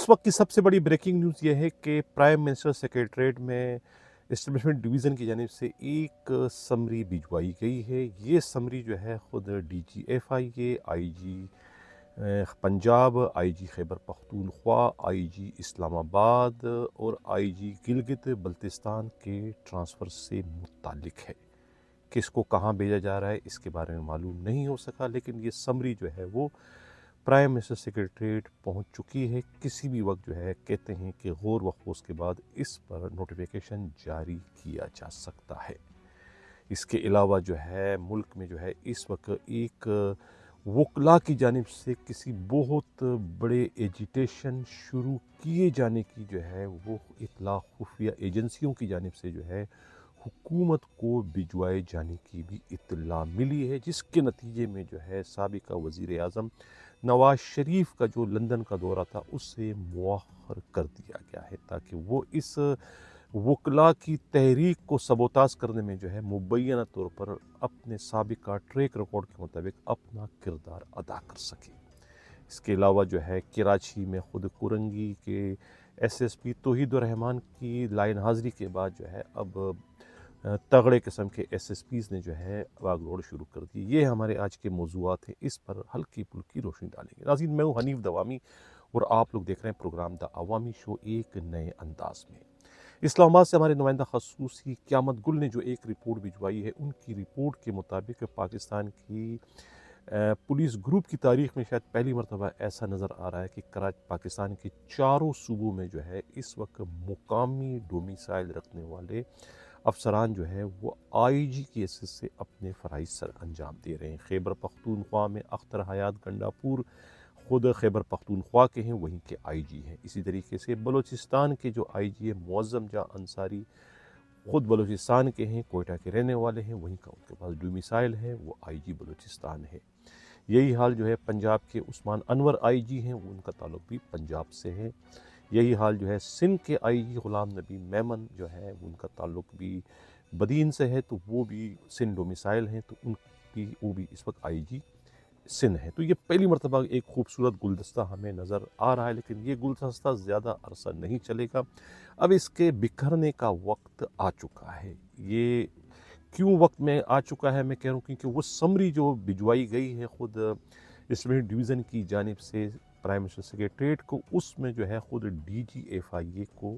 इस वक्त की सबसे बड़ी ब्रेकिंग न्यूज़ यह है कि प्राइम मिनिस्टर सेक्रेटरीट में इस्टबलिशमेंट डिवीज़न की जानब से एक समरी भिजवाई गई है ये समरी जो है ख़ुद डी जी एफ आई के आई जी पंजाब आई जी खैबर पख्तूनख्वा आई जी इस्लामाबाद और आई जी गिलगित बल्तिस्तान के ट्रांसफ़र से मुतल है किसको कहाँ भेजा जा रहा है इसके बारे में मालूम नहीं हो सका लेकिन ये समरी जो है वो प्राइम मिनिस्टर सेक्रेटरीट पहुंच चुकी है किसी भी वक्त जो है कहते हैं कि गौर वखोज के बाद इस पर नोटिफिकेशन जारी किया जा सकता है इसके अलावा जो है मुल्क में जो है इस वक्त एक वकला की जानब से किसी बहुत बड़े एजिटेशन शुरू किए जाने की जो है वो इतला खुफिया एजेंसियों की जानब से जो है हुकूमत को भिजवाए जाने की भी इतला मिली है जिसके नतीजे में जो है सबका वज़ी अजम नवाज शरीफ का जो लंदन का दौरा था उससे मौखर कर दिया गया है ताकि वो इस वकला की तहरीक को सबोताज करने में जो है मुबैना तौर पर अपने सबका ट्रैक रिकॉर्ड के मुताबिक अपना किरदार अदा कर सके इसके अलावा जो है कराची में ख़ुद कुरंगी के एस एस पी तोहीद की लाइन हाजिरी के बाद जो है अब तगड़े किस्म के एस ने जो है बाग रोड शुरू कर दी ये हमारे आज के मौजूद हैं इस पर हल्की पुल्की रोशनी डालेंगे नाजीन मैं हूँ हनीफ दवामी और आप लोग देख रहे हैं प्रोग्राम द अवामी शो एक नए अंदाज में इस्लामाबाद से हमारे नुमाइंदा खसूसी क्यामत गुल ने जो एक रिपोर्ट भिजवाई है उनकी रिपोर्ट के मुताबिक पाकिस्तान की पुलिस ग्रुप की तारीख में शायद पहली मरतबा ऐसा नज़र आ रहा है कि कराच पाकिस्तान के चारों सूबों में जो है इस वक्त मुकामी डोमिसाइल रखने वाले अफसरान जो है वो आई जी केसेस से अपने फ़राइज सर अंजाम दे रहे हैं खैबर पख्तूनख्वा में अख्तर हयात गंडापुर ख़ुद खैबर पख्तूनख्वा के हैं वहीं के आई जी हैं इसी तरीके से बलोचिस्तान के जो आई जी है मौज़म जहाँ अंसारी ख़ुद बलोचिस्तान के हैं कोयटा के रहने वाले हैं वहीं का उनके पास डोमिसाइल है वो आई जी बलोचिस्तान है यही हाल जो है पंजाब के उस्मान अनवर आई जी हैं उनका ताल्लुक भी पंजाब से है यही हाल जो है सिंध के आई ग़ुलाम नबी मैमन जो है उनका ताल्लुक भी बदीन से है तो वो भी सिंध डोमिसाइल हैं तो उनकी वो भी इस वक्त आई जी सिंध है तो ये पहली मरतबा एक खूबसूरत गुलदस्ता हमें नज़र आ रहा है लेकिन ये गुलदस्ता ज़्यादा अरसा नहीं चलेगा अब इसके बिखरने का वक्त आ चुका है ये क्यों वक्त में आ चुका है मैं कह रहा हूँ क्योंकि वो समरी जो भिजवाई गई है ख़ुद इसमें डिवीज़न की जानब से प्राइम मिनिस्टर सेक्रेटरीट को उसमें जो है ख़ुद डी जी एफ आई ए को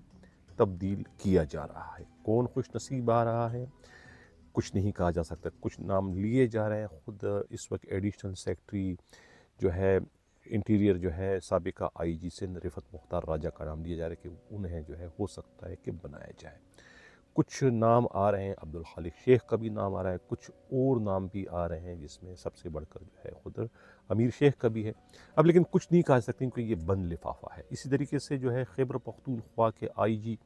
तब्दील किया जा रहा है कौन खुश नसीब आ रहा है कुछ नहीं कहा जा सकता कुछ नाम लिए जा रहे हैं ख़ुद इस वक्त एडिशनल सेक्रेटरी जो है इंटीरियर जो है सबका आई जी सिंध रिफत मुख्तार राजा का नाम दिया जा रहा है कि उन्हें जो है हो सकता है कि बनाया जाए कुछ नाम आ रहे हैं अब्दुल खालिक शेख का भी नाम आ रहा है कुछ और नाम भी आ रहे हैं जिसमें सबसे बढ़कर जो है खुद अमीर शेख का भी है अब लेकिन कुछ नहीं कहा सकते क्योंकि ये बंद लिफाफा है इसी तरीके से जो है खैबर पख्तूनख्वा के आई जी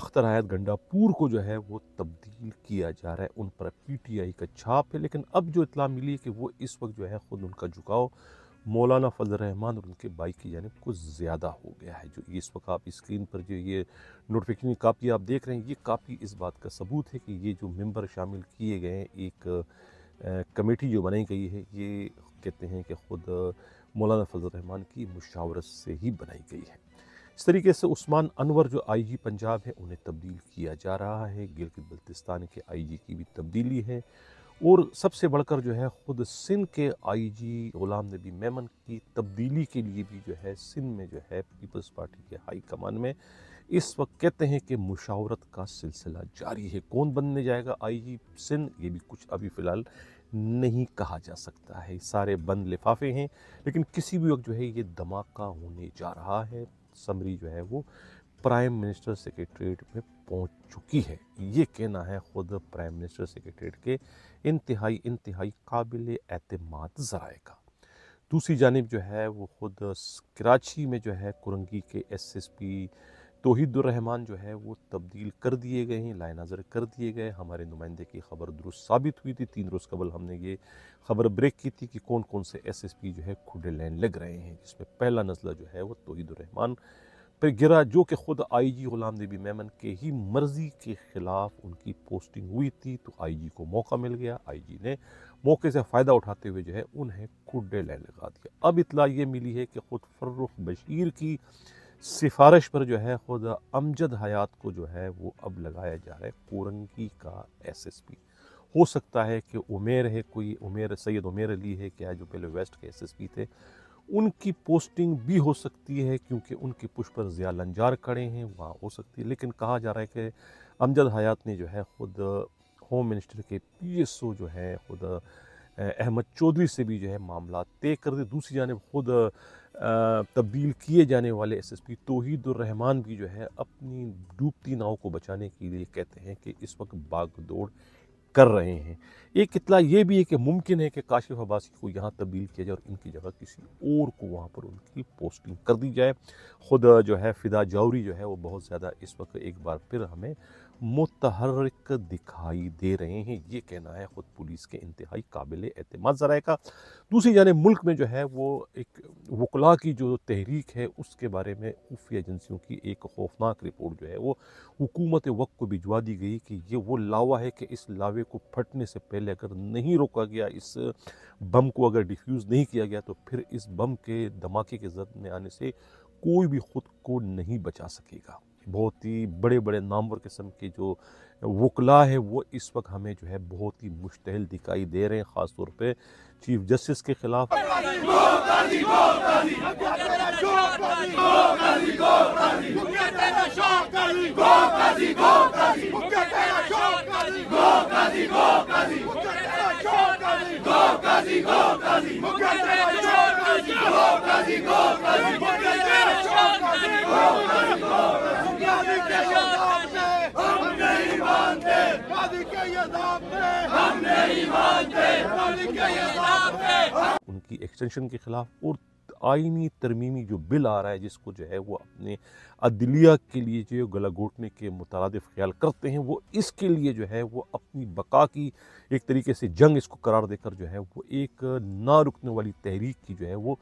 अख्तर हयात गंडापुर को जो है वो तब्दील किया जा रहा है उन पर पी टी आई का छाप है लेकिन अब जो इतला मिली है कि वो इस वक्त जो है ख़ुद उनका झुकाव मौलाना फजल रहमान और उनके बाइक की जानब कुछ ज़्यादा हो गया है जो इस वक्त आप स्क्रीन पर जो ये नोटिफिकेशन कापी आप देख रहे हैं ये कापी इस बात का सबूत है कि ये जो मेंबर शामिल किए गए हैं एक कमेटी जो बनाई गई है ये कहते हैं कि ख़ुद मौलाना फजल रहमान की मुशावरत से ही बनाई गई है इस तरीके से उस्मान अनवर जो आईजी पंजाब है उन्हें तब्दील किया जा रहा है गिलगित बल्तिस्तान के आईजी की भी तब्दीली है और सबसे बढ़कर जो है ख़ुद सिंध के आईजी गुलाम नबी मेमन की तब्दीली के लिए भी जो है सिंध में जो है पीपल्स पार्टी के हाई कमान में इस वक्त कहते हैं कि मुशावरत का सिलसिला जारी है कौन बनने जाएगा आईजी सिंध ये भी कुछ अभी फ़िलहाल नहीं कहा जा सकता है सारे बंद लिफाफे हैं लेकिन किसी भी वक्त जो है ये धमाका होने जा रहा है समरी जो है वो प्राइम मिनिस्टर सेक्रेटरीट में पहुंच चुकी है ये कहना है ख़ुद प्राइम मिनिस्टर सेक्रेटरीट के इंतहाई इंतहाई काबिल अतमाद ज़राए का दूसरी जानब जो है वो ख़ुद कराची में जो है कुरंगी के एस एस पी तोहिदुररहमान जो है वो तब्दील कर दिए गए हैं लाए नज़र कर दिए गए हमारे नुमाइंदे की खबर दुरुस्त साबित हुई थी तीन रोज़ कबल हमने ये खबर ब्रेक की थी कि कौन कौन से एस एस पी जो है खुडे लाइन लग रहे हैं जिसमें पहला नज़ला जो है वो तोहिदुररहमान रहमान फिर गिरा जो कि खुद आईजी गुलाम नबी मेमन के ही मर्ज़ी के ख़िलाफ़ उनकी पोस्टिंग हुई थी तो आईजी को मौका मिल गया आईजी ने मौके से फ़ायदा उठाते हुए जो है उन्हें कुडे लाइन लगा दिया अब इतला ये मिली है कि खुद फर्रुख बशीर की सिफारिश पर जो है खुद अमजद हयात को जो है वो अब लगाया जा रहा है कोरंगी का एस एस पी हो सकता है कि उमेर है कोई उमेर सैयद उमेर अली है क्या जो पहले वेस्ट के एस एस पी थे उनकी पोस्टिंग भी हो सकती है क्योंकि उनके पुष्प पर ज़िया लंजार खड़े हैं वहाँ हो सकती है लेकिन कहा जा रहा है कि अमजद हयात ने जो है ख़ुद होम मिनिस्टर के पीएसओ जो है ख़ुद अहमद चौधरी से भी जो है मामला तय कर दिए दूसरी जानब खुद तब्दील किए जाने वाले S S P Tauheed Rehman भी जो है अपनी डूबती नाव को बचाने के लिए कहते हैं कि इस वक्त बागदौड़ कर रहे हैं एक इतला ये भी है कि मुमकिन है कि काशिफ अब्बासी को यहाँ तब्दील किया जाए और इनकी जगह किसी और को वहाँ पर उनकी पोस्टिंग कर दी जाए ख़ुद जो है फ़िदा जौहरी जो है वो बहुत ज़्यादा इस वक्त एक बार फिर हमें मुतहरक दिखाई दे रहे हैं ये कहना है ख़ुद पुलिस के इंतहाई काबिल एतम ज़राए का दूसरी जाने मुल्क में जो है वो एक वकला की जो तहरीक है उसके बारे में उफी एजेंसियों की एक खौफनाक रिपोर्ट जो है वो हुकूमत वक्त को भिजवा दी गई कि ये वो लावा है कि इस लावे को फटने से पहले अगर नहीं रोका गया इस बम को अगर डिफ्यूज़ नहीं किया गया तो फिर इस बम के धमाके के जद में आने से कोई भी ख़ुद को नहीं बचा सकेगा बहुत ही बड़े बड़े नामवर किस्म के जो वकला है वो इस वक्त हमें जो है बहुत ही मुश्तल दिखाई दे रहे हैं ख़ास तौर पे चीफ जस्टिस के ख़िलाफ़ उनकी एक्सटेंशन के खिलाफ और आइनी तरमीमी जो बिल आ रहा है जिसको जो है वो अपने अदलिया के लिए जो गला घोटने के मुतरद ख्याल करते हैं वो इसके लिए जो है वो अपनी बका की एक तरीके से जंग इसको करार देकर जो है वो एक ना रुकने वाली तहरीक की जो है वो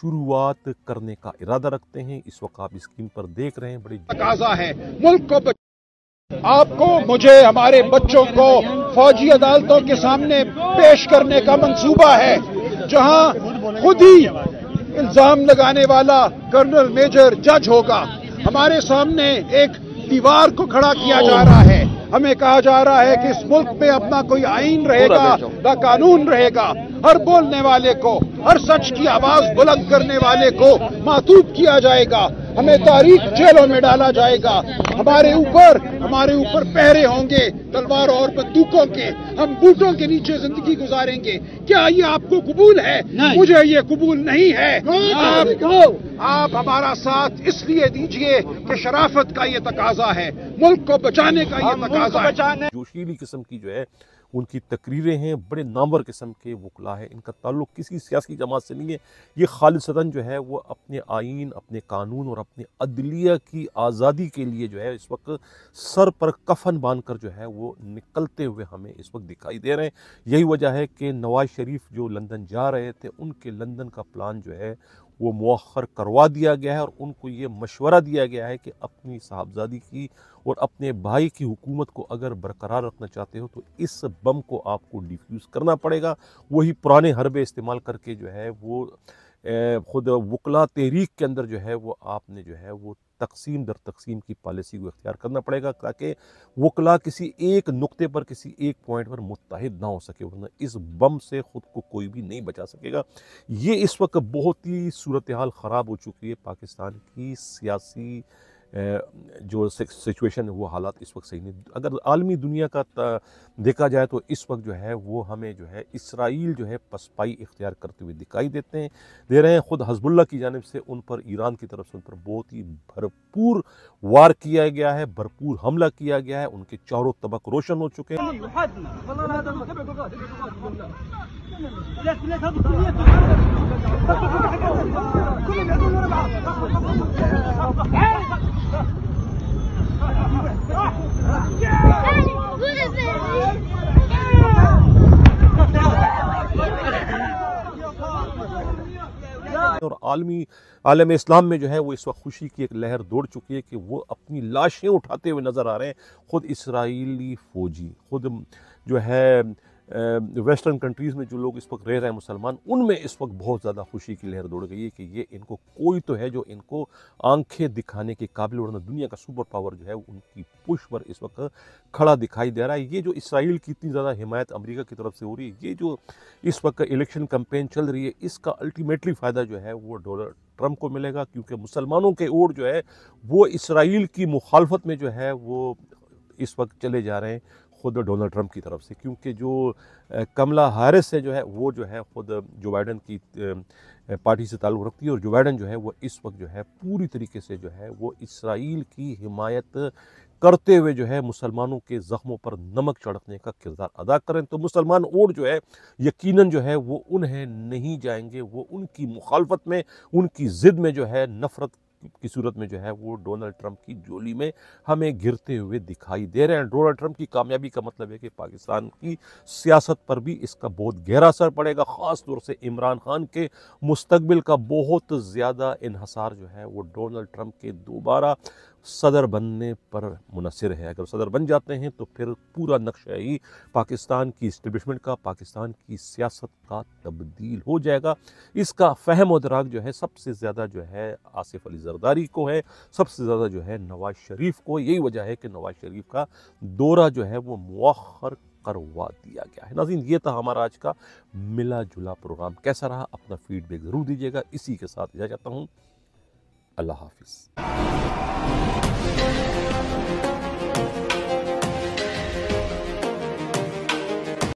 शुरुआत करने का इरादा रखते हैं इस वक्त आप स्क्रीन पर देख रहे हैं बड़े है मुल्क को आपको मुझे हमारे बच्चों को फौजी अदालतों के सामने पेश करने का मंसूबा है जहां खुद ही इल्जाम लगाने वाला कर्नल मेजर जज होगा हमारे सामने एक दीवार को खड़ा किया जा रहा है हमें कहा जा रहा है कि इस मुल्क में अपना कोई आइन रहेगा न कानून रहेगा हर बोलने वाले को हर सच की आवाज बुलंद करने वाले को मातूब किया जाएगा हमें तारीख जेलों में डाला जाएगा हमारे ऊपर हमारे ऊपर पहरे होंगे तलवार और बंदूकों के हम बूटों के नीचे जिंदगी गुजारेंगे क्या ये आपको कबूल है मुझे ये कबूल नहीं है हाँ, आप, आप हमारा साथ इसलिए दीजिए कि शराफत का ये तकाजा है मुल्क को बचाने का ये तकाजा है जोशीली किस्म की जो है उनकी तकरीरें हैं बड़े नामवर किस्म के वकला है इनका ताल्लुक किसी सियासी जमात से नहीं है ये खालिदन जो है वो अपने आइन अपने कानून और अपने अदलिया की आज़ादी के लिए जो है इस वक्त सर पर कफन बांध कर जो है वो निकलते हुए हमें इस वक्त दिखाई दे रहे हैं यही वजह है कि नवाज़ शरीफ जो लंदन जा रहे थे उनके लंदन का प्लान जो है वो मौखर करवा दिया गया है और उनको ये मशवरा दिया गया है कि अपनी साहबजादी की और अपने भाई की हुकूमत को अगर बरकरार रखना चाहते हो तो इस बम को आपको डिफ्यूज़ करना पड़ेगा वही पुराने हरबे इस्तेमाल करके जो है वो ख़ुद वकला तहरीक के अंदर जो है वो आपने जो है वो तकसीम दर तकसीम की पॉलिसी को इख्तियार करना पड़ेगा ताकि वकला किसी एक नुकते पर किसी एक पॉइंट पर मुतहद ना हो सके वरना इस बम से ख़ुद को कोई भी नहीं बचा सकेगा ये इस वक्त बहुत ही सूरत हाल ख़राब हो चुकी है पाकिस्तान की सियासी जो सिचुएशन है वो हालात इस वक्त सही नहीं अगर आलमी दुनिया का देखा जाए तो इस वक्त जो है वो हमें जो है इसराइल जो है पसपाई इख्तियार करते हुए दिखाई देते हैं दे रहे हैं ख़ुद हजबुल्ला की जानब से उन पर ईरान की तरफ से उन पर बहुत ही भरपूर वार किया गया है भरपूर हमला किया गया है उनके चारों तबक रोशन हो चुके हैं और आलमी आलम इस्लाम में जो है वो इस वक्त खुशी की एक लहर दौड़ चुकी है कि वो अपनी लाशें उठाते हुए नज़र आ रहे हैं ख़ुद इसराइली फ़ौजी ख़ुद जो है वेस्टर्न कंट्रीज़ में जो लोग इस वक्त रह रहे हैं मुसलमान उनमें इस वक्त बहुत ज़्यादा खुशी की लहर दौड़ गई है कि ये इनको कोई तो है जो इनको आंखें दिखाने के काबिल वरना दुनिया का सुपर पावर जो है उनकी पुश पर इस वक्त खड़ा दिखाई दे रहा है ये जो इसराइल की इतनी ज़्यादा हिमायत अमरीका की तरफ से हो रही है ये जो इस वक्त इलेक्शन कम्पेन चल रही है इसका अल्टीमेटली फ़ायदा जो है वो डॉलर ट्रंप को मिलेगा क्योंकि मुसलमानों के ओर जो है वो इसराइल की मुखालफत में जो है वो इस वक्त चले जा रहे हैं ख़ुद डोनाल्ड ट्रंप की तरफ से क्योंकि जो कमला हारिस है जो है वो जो है ख़ुद जो बाइडन की पार्टी से ताल्लुक़ रखती है और जो बाइडन जो है वो इस वक्त जो है पूरी तरीके से जो है वो इसराइल की हिमायत करते हुए जो है मुसलमानों के ज़ख्मों पर नमक चढ़कने का किरदार अदा करें तो मुसलमान और जो है यकीनन जो है वो उन्हें नहीं जाएंगे वो उनकी मुखालफत में उनकी ज़िद में जो है नफ़रत की सूरत में जो है वो डोनाल्ड ट्रंप की जोली में हमें घिरते हुए दिखाई दे रहे हैं डोनाल्ड ट्रंप की कामयाबी का मतलब है कि पाकिस्तान की सियासत पर भी इसका बहुत गहरा असर पड़ेगा ख़ास तौर से इमरान खान के मुस्तबिल का बहुत ज़्यादा इहसार जो है वो डोनल्ड ट्रंप के दोबारा सदर बनने पर मुनसर है अगर सदर बन जाते हैं तो फिर पूरा नक्शा ही पाकिस्तान की इस्टबलिशमेंट का पाकिस्तान की सियासत का तब्दील हो जाएगा इसका फहम अदराक जो है सबसे ज़्यादा जो है आसिफ अली जरदारी को है सबसे ज़्यादा जो है नवाज शरीफ को यही वजह है कि नवाज शरीफ का दौरा जो है वो मौखर करवा दिया गया है नाजीन ये था हमारा आज का मिला जुला प्रोग्राम कैसा रहा अपना फीडबैक ज़रूर दीजिएगा इसी के साथ जा चाहता हूँ الله حافظ